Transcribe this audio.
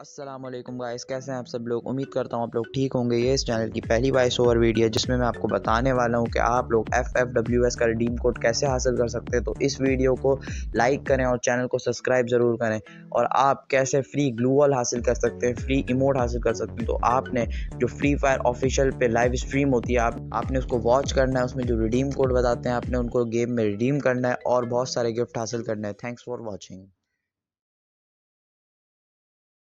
Aslam guys कैसे हैं आप सब लोग उम्मीद करता हूँ आप लोग ठीक होंगे ये इस चैनल की पहली वॉइस ओवर वीडियो जिसमें मैं आपको बताने वाला हूँ कि आप लोग एफ एफ डब्ल्यू एस का रिडीम कोड कैसे हासिल कर सकते हैं तो इस वीडियो को लाइक करें और चैनल को सब्सक्राइब ज़रूर करें और आप कैसे फ्री ग्लू वॉल हासिल कर सकते हैं फ्री इमोट हासिल कर सकते हैं तो आपने जो फ्री फायर ऑफिशियल पर लाइव स्ट्रीम होती है आप, आपने उसको वॉच करना है उसमें जो रिडीम कोड बताते हैं आपने उनको गेम में रिडीम करना है और बहुत सारे गिफ्ट हासिल करना है थैंक्स फॉर वॉचिंग